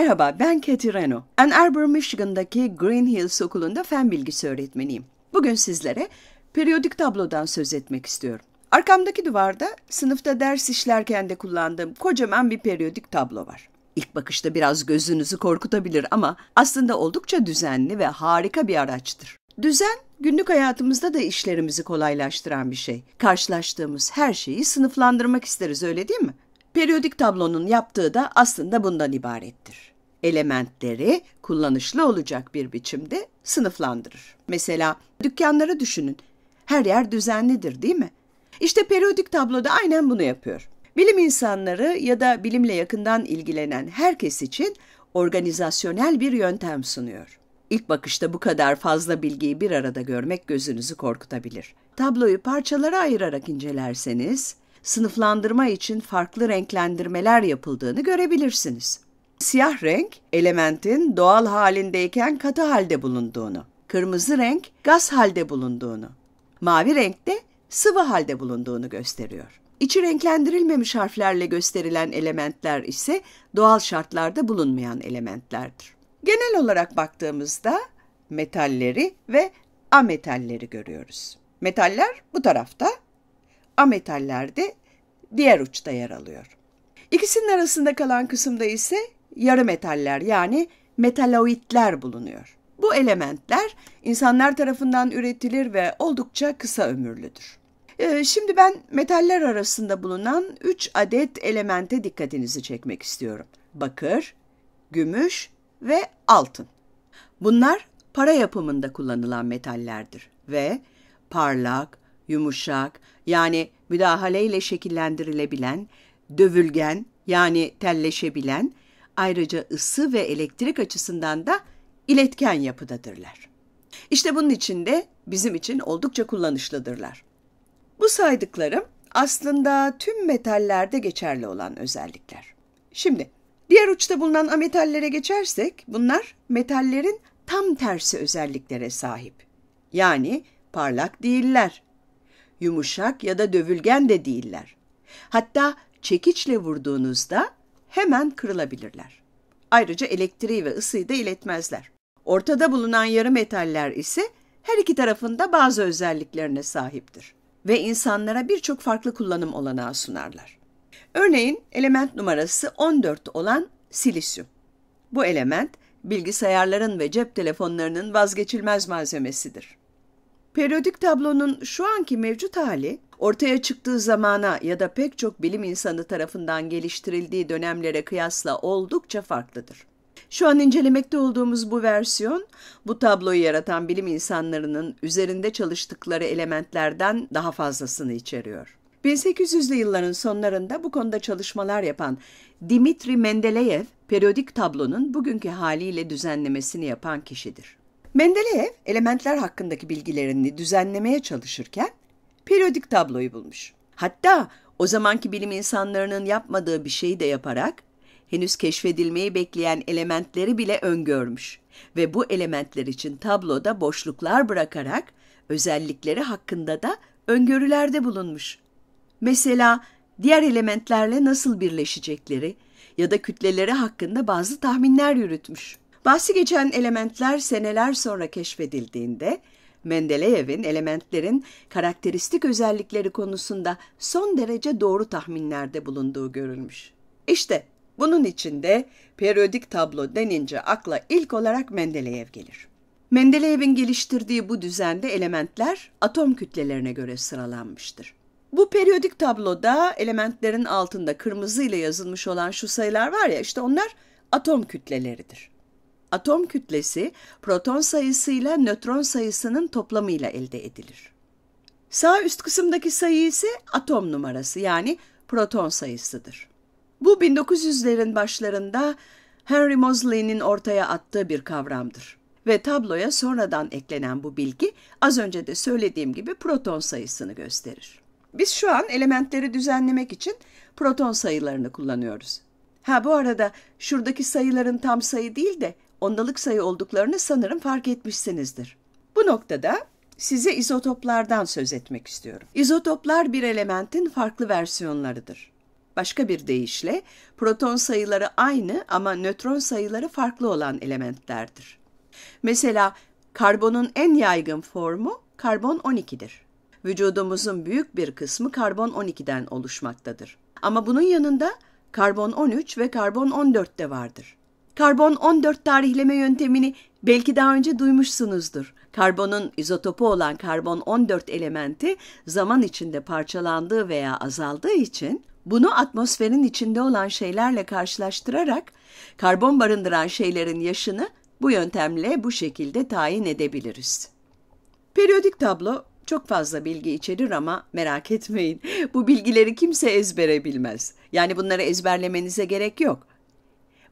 Merhaba, ben Katie Reno. Ann Arbor, Michigan'daki Green Hills Okulu'nda fen bilgisi öğretmeniyim. Bugün sizlere periyodik tablodan söz etmek istiyorum. Arkamdaki duvarda sınıfta ders işlerken de kullandığım kocaman bir periyodik tablo var. İlk bakışta biraz gözünüzü korkutabilir ama aslında oldukça düzenli ve harika bir araçtır. Düzen günlük hayatımızda da işlerimizi kolaylaştıran bir şey. Karşılaştığımız her şeyi sınıflandırmak isteriz öyle değil mi? Periyodik tablonun yaptığı da aslında bundan ibarettir. Elementleri kullanışlı olacak bir biçimde sınıflandırır. Mesela dükkanları düşünün. Her yer düzenlidir değil mi? İşte periyodik tablo da aynen bunu yapıyor. Bilim insanları ya da bilimle yakından ilgilenen herkes için organizasyonel bir yöntem sunuyor. İlk bakışta bu kadar fazla bilgiyi bir arada görmek gözünüzü korkutabilir. Tabloyu parçalara ayırarak incelerseniz sınıflandırma için farklı renklendirmeler yapıldığını görebilirsiniz. Siyah renk, elementin doğal halindeyken katı halde bulunduğunu, kırmızı renk gaz halde bulunduğunu, mavi renk de sıvı halde bulunduğunu gösteriyor. İçi renklendirilmemiş harflerle gösterilen elementler ise doğal şartlarda bulunmayan elementlerdir. Genel olarak baktığımızda metalleri ve ametalleri görüyoruz. Metaller bu tarafta, ametaller de diğer uçta yer alıyor. İkisinin arasında kalan kısımda ise yarı metaller yani metaloidler bulunuyor. Bu elementler insanlar tarafından üretilir ve oldukça kısa ömürlüdür. Ee, şimdi ben metaller arasında bulunan 3 adet elemente dikkatinizi çekmek istiyorum. Bakır, gümüş ve altın. Bunlar para yapımında kullanılan metallerdir ve parlak, yumuşak yani müdahaleyle şekillendirilebilen, dövülgen yani telleşebilen, ayrıca ısı ve elektrik açısından da iletken yapıdadırlar. İşte bunun için de bizim için oldukça kullanışlıdırlar. Bu saydıklarım aslında tüm metallerde geçerli olan özellikler. Şimdi diğer uçta bulunan ametallere geçersek bunlar metallerin tam tersi özelliklere sahip. Yani parlak değiller, yumuşak ya da dövülgen de değiller. Hatta çekiçle vurduğunuzda hemen kırılabilirler. Ayrıca elektriği ve ısıyı da iletmezler. Ortada bulunan yarı metaller ise her iki tarafında bazı özelliklerine sahiptir ve insanlara birçok farklı kullanım olanağı sunarlar. Örneğin element numarası 14 olan silisyum. Bu element bilgisayarların ve cep telefonlarının vazgeçilmez malzemesidir. Periyodik tablonun şu anki mevcut hali, ortaya çıktığı zamana ya da pek çok bilim insanı tarafından geliştirildiği dönemlere kıyasla oldukça farklıdır. Şu an incelemekte olduğumuz bu versiyon, bu tabloyu yaratan bilim insanlarının üzerinde çalıştıkları elementlerden daha fazlasını içeriyor. 1800'lü yılların sonlarında bu konuda çalışmalar yapan Dimitri Mendeleev, periyodik tablonun bugünkü haliyle düzenlemesini yapan kişidir. Mendeleev elementler hakkındaki bilgilerini düzenlemeye çalışırken periyodik tabloyu bulmuş. Hatta o zamanki bilim insanlarının yapmadığı bir şeyi de yaparak henüz keşfedilmeyi bekleyen elementleri bile öngörmüş ve bu elementler için tabloda boşluklar bırakarak özellikleri hakkında da öngörülerde bulunmuş. Mesela diğer elementlerle nasıl birleşecekleri ya da kütleleri hakkında bazı tahminler yürütmüş. Bahsi geçen elementler seneler sonra keşfedildiğinde Mendeleyev'in elementlerin karakteristik özellikleri konusunda son derece doğru tahminlerde bulunduğu görülmüş. İşte bunun içinde periyodik tablo denince akla ilk olarak Mendeleyev gelir. Mendeleyev'in geliştirdiği bu düzende elementler atom kütlelerine göre sıralanmıştır. Bu periyodik tabloda elementlerin altında kırmızı ile yazılmış olan şu sayılar var ya işte onlar atom kütleleridir atom kütlesi proton sayısıyla nötron sayısının toplamıyla elde edilir. Sağ üst kısımdaki sayı ise atom numarası yani proton sayısıdır. Bu 1900'lerin başlarında Henry Moseley'nin ortaya attığı bir kavramdır. Ve tabloya sonradan eklenen bu bilgi az önce de söylediğim gibi proton sayısını gösterir. Biz şu an elementleri düzenlemek için proton sayılarını kullanıyoruz. Ha bu arada şuradaki sayıların tam sayı değil de ondalık sayı olduklarını sanırım fark etmişsinizdir. Bu noktada size izotoplardan söz etmek istiyorum. İzotoplar bir elementin farklı versiyonlarıdır. Başka bir deyişle proton sayıları aynı ama nötron sayıları farklı olan elementlerdir. Mesela karbonun en yaygın formu karbon 12'dir. Vücudumuzun büyük bir kısmı karbon 12'den oluşmaktadır. Ama bunun yanında karbon 13 ve karbon 14 de vardır. Karbon 14 tarihleme yöntemini belki daha önce duymuşsunuzdur. Karbonun izotopu olan karbon 14 elementi zaman içinde parçalandığı veya azaldığı için bunu atmosferin içinde olan şeylerle karşılaştırarak karbon barındıran şeylerin yaşını bu yöntemle bu şekilde tayin edebiliriz. Periyodik tablo çok fazla bilgi içerir ama merak etmeyin. Bu bilgileri kimse ezbere bilmez. Yani bunları ezberlemenize gerek yok.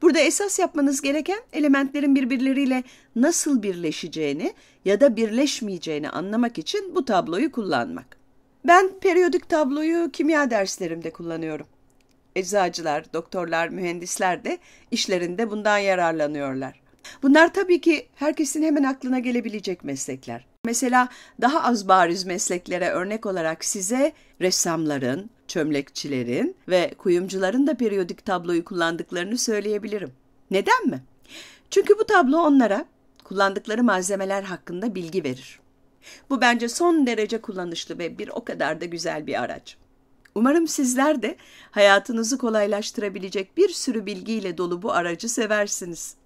Burada esas yapmanız gereken elementlerin birbirleriyle nasıl birleşeceğini ya da birleşmeyeceğini anlamak için bu tabloyu kullanmak. Ben periyodik tabloyu kimya derslerimde kullanıyorum. Eczacılar, doktorlar, mühendisler de işlerinde bundan yararlanıyorlar. Bunlar tabii ki herkesin hemen aklına gelebilecek meslekler. Mesela daha az bariz mesleklere örnek olarak size ressamların, çömlekçilerin ve kuyumcuların da periyodik tabloyu kullandıklarını söyleyebilirim. Neden mi? Çünkü bu tablo onlara kullandıkları malzemeler hakkında bilgi verir. Bu bence son derece kullanışlı ve bir o kadar da güzel bir araç. Umarım sizler de hayatınızı kolaylaştırabilecek bir sürü bilgiyle dolu bu aracı seversiniz.